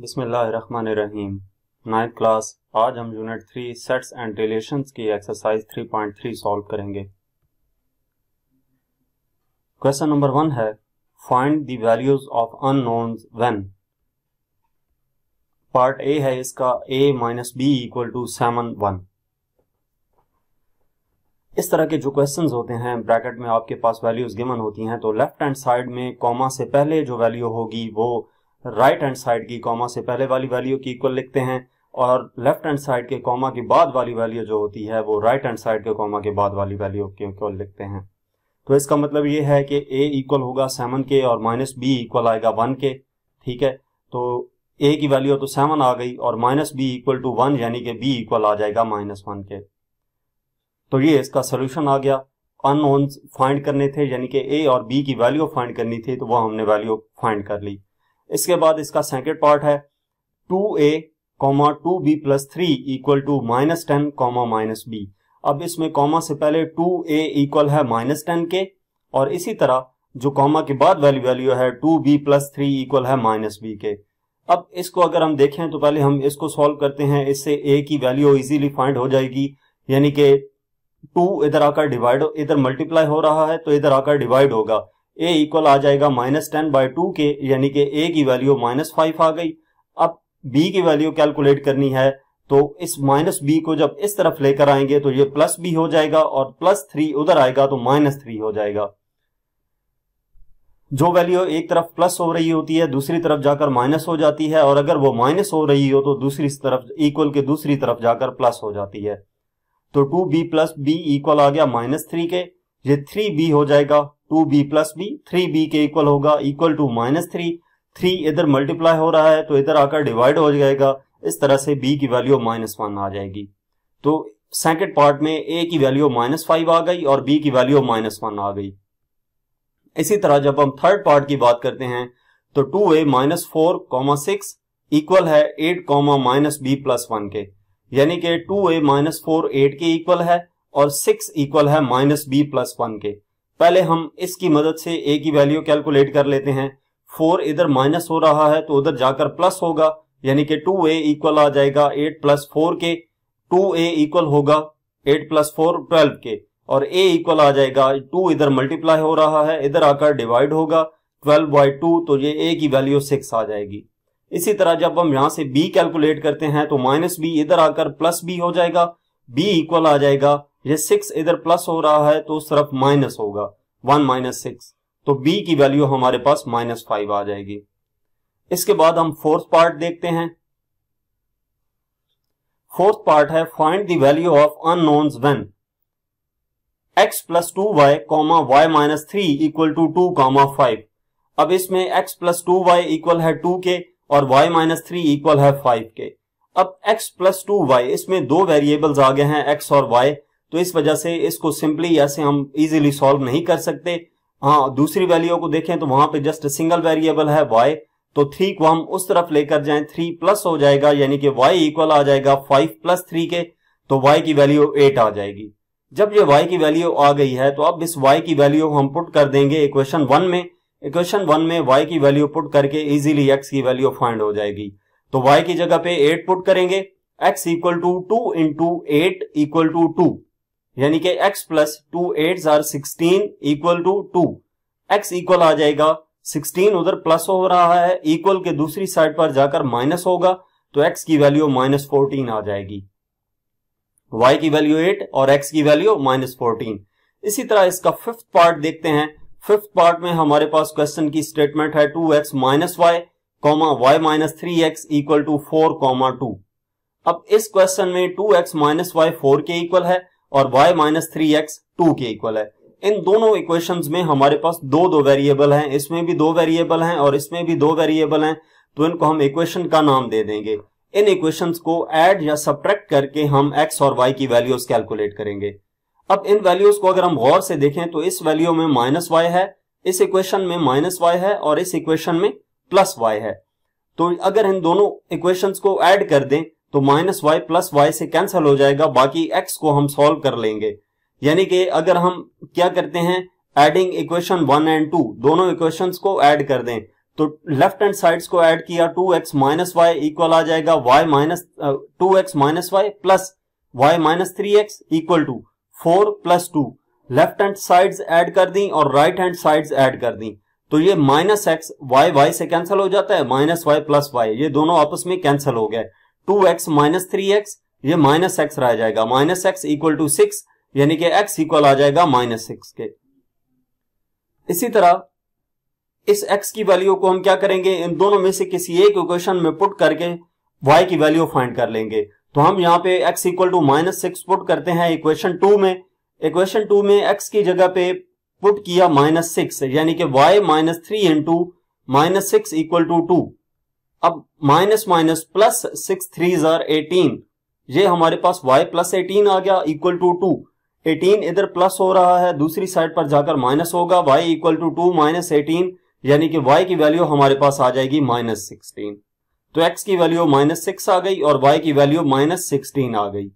बिस्मिल्लाहिर्रहमानिर्रहीम ninth class आज हम unit three sets and relations की एक्सरसाइज 3.3 सॉल्व करेंगे क्वेश्चन नंबर वन है find the values of unknowns when part A है इसका A minus B equal to seven one इस तरह के जो क्वेश्चंस होते हैं ब्रैकेट में आपके पास वैल्यूज गिवन होती हैं तो लेफ्ट हैंड साइड में कॉमा से पहले जो वैल्यू होगी वो राइट हैंड साइड की कॉमा से पहले वाली वैल्यू की इक्वल लिखते हैं और लेफ्ट हैंड साइड के कॉमा के बाद वाली वैल्यू जो होती है वो राइट हैंड साइड के कॉमा के बाद वाली वैल्यू की इक्वल लिखते हैं तो इसका मतलब ये है कि ए इक्वल होगा सेवन के और माइनस बी इक्वल आएगा वन के ठीक है तो ए की वैल्यू तो सेवन आ गई और minus B equal to one यानी कि बी इक्वल आ जाएगा माइनस वन के तो ये इसका सोल्यूशन आ गया अन फाइंड करने थे यानी कि ए और बी की वैल्यू फाइंड करनी थी तो वो हमने वैल्यू फाइंड कर ली इसके बाद इसका सेकेंड पार्ट है two A comma two B plus three equal to minus ten comma minus B अब इसमें कॉमा से पहले टू ए इक्वल है माइनस टेन के और इसी तरह जो कॉमा के बाद वाली वैल्यू है two B plus three equal है माइनस बी के अब इसको अगर हम देखें तो पहले हम इसको सॉल्व करते हैं इससे ए की वैल्यू इजीली फाइंड हो जाएगी यानी कि टू इधर आकर डिवाइड इधर मल्टीप्लाई हो रहा है तो इधर आकर डिवाइड होगा ए इक्वल आ जाएगा माइनस टेन बाय टू के यानी कि ए की वैल्यू माइनस फाइव आ गई अब बी की वैल्यू कैलकुलेट करनी है तो इस माइनस बी को जब इस तरफ लेकर आएंगे तो ये प्लस बी हो जाएगा और प्लस थ्री उधर आएगा तो माइनस थ्री हो जाएगा जो वैल्यू एक तरफ प्लस हो रही होती है दूसरी तरफ जाकर माइनस हो जाती है और अगर वो माइनस हो रही हो तो दूसरी तरफ इक्वल के दूसरी तरफ जाकर प्लस हो जाती है तो two B plus B equal आ गया माइनस थ्री के ये थ्री बी हो जाएगा two B plus B three B के इक्वल होगा equal to minus three three इधर मल्टीप्लाई हो रहा है तो इधर आकर डिवाइड हो जाएगा इस तरह से बी की वैल्यू माइनस वन आ जाएगी तो सेकेंड पार्ट में ए की वैल्यू माइनस फाइव आ गई और बी की वैल्यू माइनस वन आ गई इसी तरह जब हम थर्ड पार्ट की बात करते हैं तो two A minus four comma six equal है eight comma minus B plus one के यानी कि two A minus four eight के इक्वल है और सिक्स इक्वल है माइनस बी प्लस वन के पहले हम इसकी मदद से ए की वैल्यू कैलकुलेट कर लेते हैं फोर इधर माइनस हो रहा है तो उधर जाकर प्लस होगा यानी कि टू ए इक्वल आ जाएगा एट प्लस फोर के टू ए इक्वल होगा एट प्लस फोर ट्वेल्व के और ए इक्वल आ जाएगा टू इधर मल्टीप्लाई हो रहा है इधर आकर डिवाइड होगा ट्वेल्व बाई टू तो ये ए की वैल्यू सिक्स आ जाएगी इसी तरह जब हम यहां से बी कैलकुलेट करते हैं तो माइनस बी इधर आकर प्लस बी हो जाएगा बी इक्वल आ जाएगा ये सिक्स इधर प्लस हो रहा है तो सिर्फ माइनस होगा वन माइनस सिक्स तो बी की वैल्यू हमारे पास माइनस फाइव आ जाएगी इसके बाद हम फोर्थ पार्ट देखते हैं फोर्थ पार्ट है find the value of unknown when X plus two Y comma Y minus three equal to two comma five अब इसमें X plus two Y equal है टू के और वाई माइनस थ्री इक्वल है five के अब x plus two Y इसमें दो वेरिएबल्स आ गए हैं एक्स और वाई तो इस वजह से इसको सिंपली ऐसे हम इजीली सॉल्व नहीं कर सकते हाँ दूसरी वैल्यू को देखें तो वहां पे जस्ट सिंगल वेरिएबल है वाई तो थ्री को हम उस तरफ लेकर जाएं थ्री प्लस हो जाएगा यानी कि वाई इक्वल आ जाएगा फाइव प्लस थ्री के तो वाई की वैल्यू एट आ जाएगी जब ये वाई की वैल्यू आ गई है तो अब इस वाई की वैल्यू हम पुट कर देंगे इक्वेशन वन में इक्वेशन वन में वाई की वैल्यू पुट करके इजिली एक्स की वैल्यू फाइंड हो जाएगी तो वाई की जगह पे एट पुट करेंगे X equal to two into eight equal to two यानी कि x plus two eight are sixteen equal to two X equal आ जाएगा 16 उधर प्लस हो रहा है इक्वल के दूसरी साइड पर जाकर माइनस होगा तो x की वैल्यू माइनस फोर्टीन आ जाएगी y की वैल्यू 8 और x की वैल्यू माइनस फोर्टीन इसी तरह इसका फिफ्थ पार्ट देखते हैं फिफ्थ पार्ट में हमारे पास क्वेश्चन की स्टेटमेंट है two x minus y comma Y minus three x equal to four comma two अब इस क्वेश्चन में two x minus y four के इक्वल है और y minus three x two के इक्वल है इन दोनों इक्वेशंस में हमारे पास दो दो वेरिएबल हैं इसमें भी दो वेरिएबल हैं और इसमें भी दो वेरिएबल हैं तो इनको हम इक्वेशन का नाम दे देंगे इन इक्वेशंस को ऐड या सब्ट्रैक्ट करके हम x और y की वैल्यूज कैलकुलेट करेंगे अब इन वैल्यूज को अगर हम गौर से देखें तो इस वैल्यू में माइनस वाई है इस इक्वेशन में माइनस वाई है और इस इक्वेशन में प्लस वाई है तो अगर इन दोनों इक्वेशंस को ऐड कर दें तो माइनस वाई प्लस वाई से कैंसिल हो जाएगा बाकी एक्स को हम सॉल्व कर लेंगे यानी कि अगर हम क्या करते हैं adding equation one and two दोनों इक्वेशन को एड कर दें तो लेफ्ट हैंड साइड्स को एड किया two x minus y equal आ जाएगा y minus two x minus y plus y minus three x equal to four plus two left hand side add कर दी और राइट हैंड साइड्स एड कर दी तो ये माइनस एक्स वाई वाई से कैंसिल हो जाता है माइनस वाई प्लस वाई ये दोनों आपस में कैंसिल हो गए two x minus three x ये माइनस एक्स रह जाएगा minus x equal to six यानी कि एक्स इक्वल आ जाएगा माइनस सिक्स के इसी तरह इस एक्स की वैल्यू को हम क्या करेंगे इन दोनों में से किसी एक इक्वेशन में पुट करके वाई की वैल्यू फाइंड कर लेंगे तो हम यहाँ पे x equal to minus six put करते हैं इक्वेशन टू में इक्वेशन टू में एक्स की जगह पे पुट किया माइनस सिक्स यानी कि y minus three into minus six equal to two अब minus minus plus six three जार एटीन ये हमारे पास y प्लस एटीन आ गया इक्वल टू टू एटीन इधर प्लस हो रहा है दूसरी साइड पर जाकर माइनस होगा y equal to two minus eighteen यानी कि y की वैल्यू हमारे पास आ जाएगी माइनस सिक्सटीन तो x की वैल्यू माइनस सिक्स आ गई और y की वैल्यू माइनस सिक्सटीन आ गई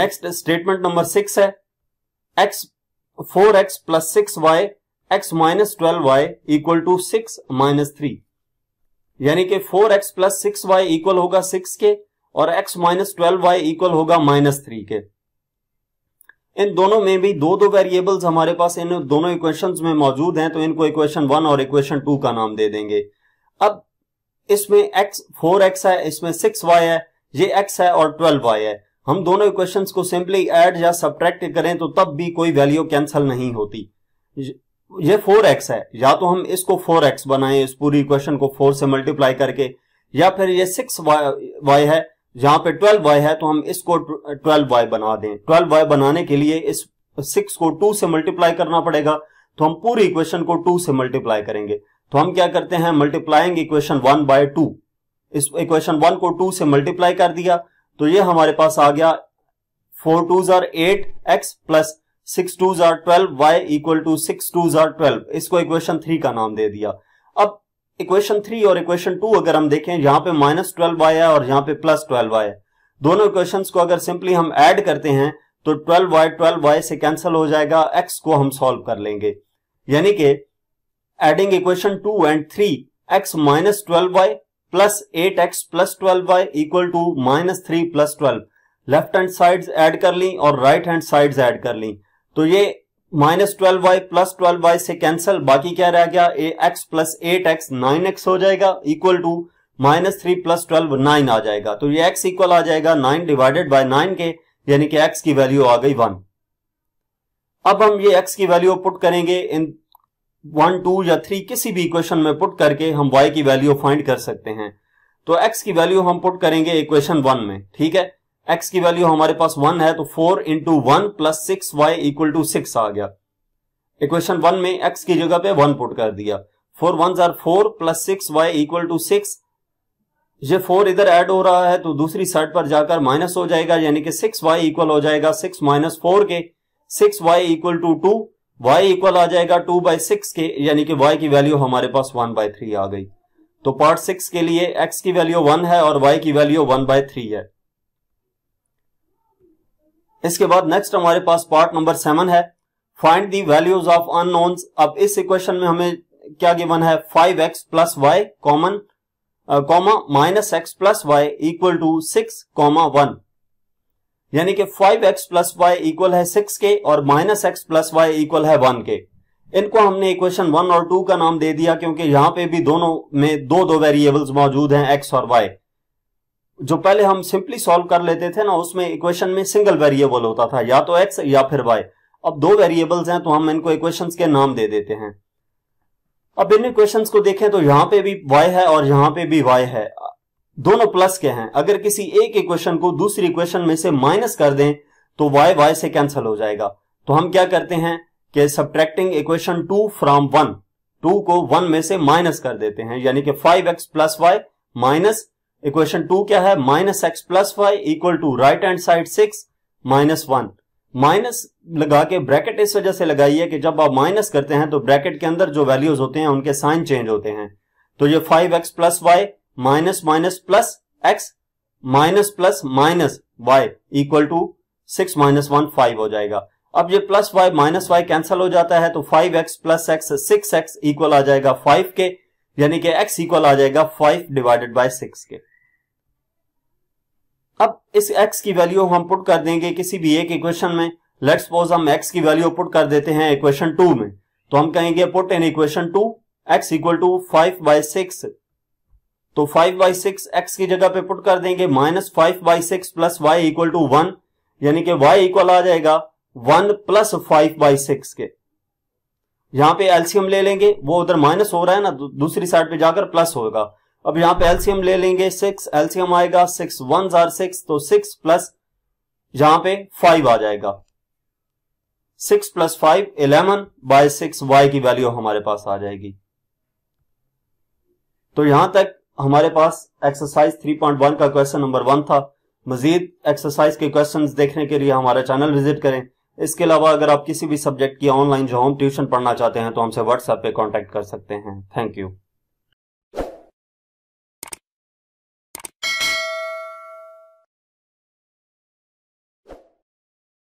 नेक्स्ट स्टेटमेंट नंबर सिक्स है x four x plus six y x minus twelve y equal to six minus three यानी कि four x plus six y equal होगा सिक्स के और x minus twelve y equal होगा minus three के इन दोनों में भी दो दो वेरिएबल्स हमारे पास इन दोनों इक्वेशन में मौजूद हैं तो इनको इक्वेशन वन और इक्वेशन टू का नाम दे देंगे अब इसमें एक्स फोर एक्स है इसमें सिक्स वाई है ये एक्स है और ट्वेल्व वाई है हम दोनों इक्वेशंस को सिंपली ऐड या सब्ट्रैक्ट करें तो तब भी कोई वैल्यू कैंसल नहीं होती ये फोर एक्स है या तो हम इसको फोर एक्स बनाए इस पूरी इक्वेशन को फोर से मल्टीप्लाई करके या फिर ये सिक्स वाई है जहां पे ट्वेल्व वाई है तो हम इसको ट्वेल्व वाई बना दें ट्वेल्व वाई बनाने के लिए इस सिक्स को टू से मल्टीप्लाई करना पड़ेगा तो हम पूरी इक्वेशन को टू से मल्टीप्लाई करेंगे तो हम क्या करते हैं multiplying equation one by two इस इक्वेशन वन को टू से मल्टीप्लाई कर दिया तो ये हमारे पास आ गया फोर टू जर eight x plus six two जार twelve y equal to six two जार ट्वेल्व इसको इक्वेशन थ्री का नाम दे दिया अब इक्वेशन थ्री और इक्वेशन टू अगर हम देखें यहां पे माइनस ट्वेल्व है और यहां पे प्लस ट्वेल्व आया दोनों इक्वेशन को अगर सिंपली हम ऐड करते हैं तो ट्वेल्व वाई ट्वेल्व वाई से कैंसिल हो जाएगा एक्स को हम सॉल्व कर लेंगे यानी कि adding equation two and three x minus twelve y plus eight x plus twelve y equal to minus three plus twelve left hand side add कर ली और राइट हैंड साइड ऐड कर ली तो ये minus twelve y plus twelve y से cancel बाकी क्या रह गया a x plus eight x nine x हो जाएगा equal to minus three plus twelve nine आ जाएगा तो ये एक्स इक्वल आ जाएगा नाइन डिवाइडेड बाय नाइन के यानी कि एक्स की वैल्यू आ गई वन अब हम ये एक्स की वैल्यू पुट करेंगे इन वन टू या थ्री किसी भी इक्वेशन में पुट करके हम वाई की वैल्यू फाइंड कर सकते हैं तो एक्स की वैल्यू हम पुट करेंगे इक्वेशन वन में ठीक है एक्स की वैल्यू हमारे पास वन है तो four into one plus six y equal to six आ गया इक्वेशन वन में एक्स की जगह पे वन पुट कर दिया फोर वन जार four plus six y equal to six ये फोर इधर ऐड हो रहा है तो दूसरी साइड पर जाकर माइनस हो जाएगा यानी कि सिक्स वाई इक्वल हो जाएगा सिक्स माइनस फोर के six y equal to two Y equal आ जाएगा टू बाई सिक्स के यानी कि वाई की वैल्यू हमारे पास वन बाई थ्री आ गई तो पार्ट सिक्स के लिए एक्स की वैल्यू वन है और वाई की वैल्यू वन बाय थ्री है इसके बाद नेक्स्ट हमारे पास पार्ट नंबर सेवन है find the values of unknown अब इस इक्वेशन में हमें क्या गिवन है five x plus y common comma minus x plus y equal to six comma one यानी कि five x plus y equal है सिक्स के और minus x plus y equal है वन के इनको हमने इक्वेशन वन और टू का नाम दे दिया क्योंकि यहां पे भी दोनों में दो दो वेरिएबल्स मौजूद हैं एक्स और वाई जो पहले हम सिंपली सॉल्व कर लेते थे ना उसमें इक्वेशन में सिंगल वेरिएबल होता था या तो एक्स या फिर वाई अब दो वेरिएबल्स हैं तो हम इनको इक्वेशंस के नाम दे देते हैं अब इन इक्वेशंस को देखें तो यहां पे भी वाई है और यहां पे भी वाई है दोनों प्लस के हैं अगर किसी एक इक्वेशन को दूसरी इक्वेशन में से माइनस कर दें तो वाई वाई से कैंसिल हो जाएगा तो हम क्या करते हैं कि subtracting equation two from one two को वन में से माइनस कर देते हैं यानी कि five x plus y minus equation two क्या है minus x plus y equal to right hand side six minus one minus लगा के ब्रैकेट इस वजह से लगाइए कि जब आप माइनस करते हैं तो ब्रैकेट के अंदर जो वैल्यूज होते हैं उनके साइन चेंज होते हैं तो ये five x plus y minus minus plus x minus plus minus y equal to six minus one five हो जाएगा अब ये plus y minus y cancel हो जाता है तो five x plus x six x equal आ जाएगा फाइव के यानी कि एक्स इक्वल आ जाएगा फाइव डिवाइडेड बाय सिक्स के अब इस x की वैल्यू हम पुट कर देंगे किसी भी एक इक्वेशन में लेट सपोज हम x की वैल्यू पुट कर देते हैं इक्वेशन टू में तो हम कहेंगे put in equation two x equal to five by six तो फाइव बाई सिक्स एक्स की जगह पे पुट कर देंगे minus five by six plus y equal to one यानी कि y इक्वल आ जाएगा one plus five by six के यहां पे एल्सियम ले लेंगे वो उधर माइनस हो रहा है ना दूसरी साइड पे जाकर प्लस होगा अब यहां पे एलसीएम ले लेंगे सिक्स एलसीएम आएगा सिक्स वन जार सिक्स तो सिक्स प्लस यहां पे फाइव आ जाएगा six plus five eleven by six y की वैल्यू हमारे पास आ जाएगी तो यहां तक हमारे पास एक्सरसाइज थ्री पॉइंट वन का क्वेश्चन नंबर वन था मजीद एक्सरसाइज के क्वेश्चन देखने के लिए हमारा चैनल विजिट करें इसके अलावा अगर आप किसी भी सब्जेक्ट की ऑनलाइन जो होम ट्यूशन पढ़ना चाहते हैं तो हमसे व्हाट्सएप पे कांटेक्ट कर सकते हैं थैंक यू